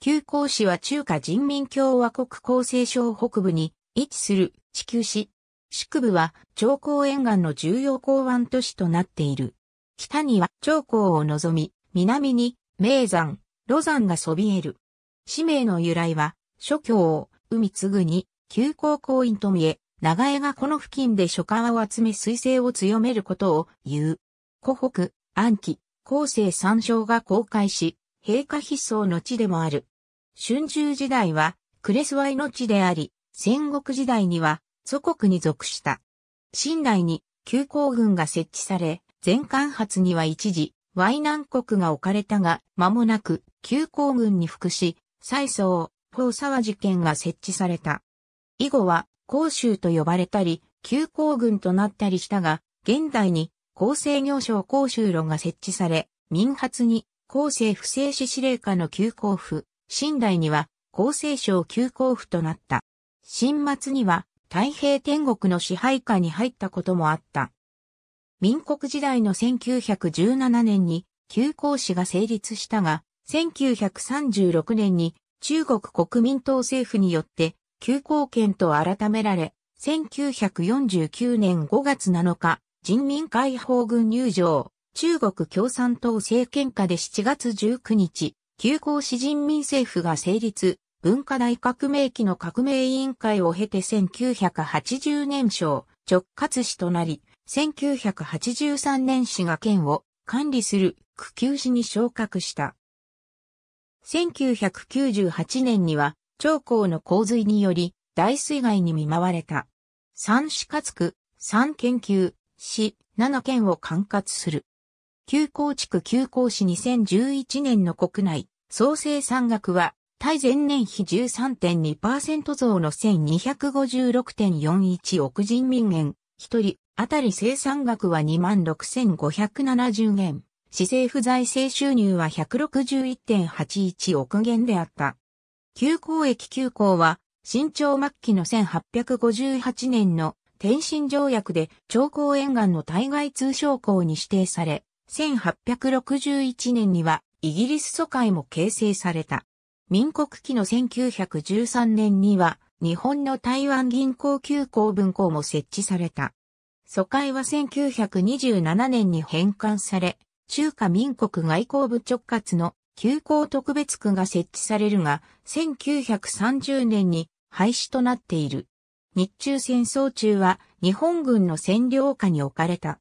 旧港市は中華人民共和国厚生省北部に位置する地球市。宿部は長江沿岸の重要港湾都市となっている。北には長江を望み、南に名山、路山がそびえる。市名の由来は、諸教を海継ぐに、旧港公院と見え、長江がこの付近で書簡を集め水星を強めることを言う。湖北、安徽、厚生三省が公開し、陛下筆葬の地でもある。春秋時代は、クレスワイの地であり、戦国時代には、祖国に属した。新代に、旧皇軍が設置され、全艦発には一時、ワイ南国が置かれたが、間もなく、旧皇軍に服し、蔡宗、宝沢事件が設置された。以後は、甲州と呼ばれたり、旧皇軍となったりしたが、現代に、厚生業省甲州路が設置され、民発に、厚生不正士司令下の急校府、新代には厚生省急校府となった。新末には太平天国の支配下に入ったこともあった。民国時代の1917年に急校市が成立したが、1936年に中国国民党政府によって急校権と改められ、1949年5月7日、人民解放軍入場、中国共産党政権下で7月19日、旧港市人民政府が成立、文化大革命期の革命委員会を経て1980年省直轄市となり、1983年市が県を管理する区級市に昇格した。1998年には、長江の洪水により大水害に見舞われた。三市活区、三研究、市、七県を管轄する。旧港地区旧港市2011年の国内、総生産額は、対前年比13.2%増の1256.41億人民元、一人当たり生産額は26,570元、市政府財政収入は161.81億元であった。旧港駅旧港は、新潮末期の1858年の天津条約で長江沿岸の対外通商港に指定され、1861年にはイギリス疎開も形成された。民国期の1913年には日本の台湾銀行急行分庫も設置された。疎開は1927年に返還され、中華民国外交部直轄の休校特別区が設置されるが、1930年に廃止となっている。日中戦争中は日本軍の占領下に置かれた。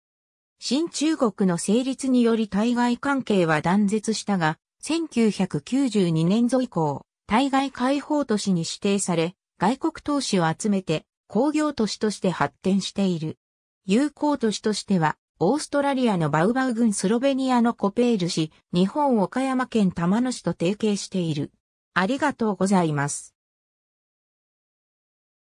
新中国の成立により対外関係は断絶したが、1992年度以降、対外開放都市に指定され、外国投資を集めて工業都市として発展している。友好都市としては、オーストラリアのバウバウ郡スロベニアのコペール市、日本岡山県玉野市と提携している。ありがとうございます。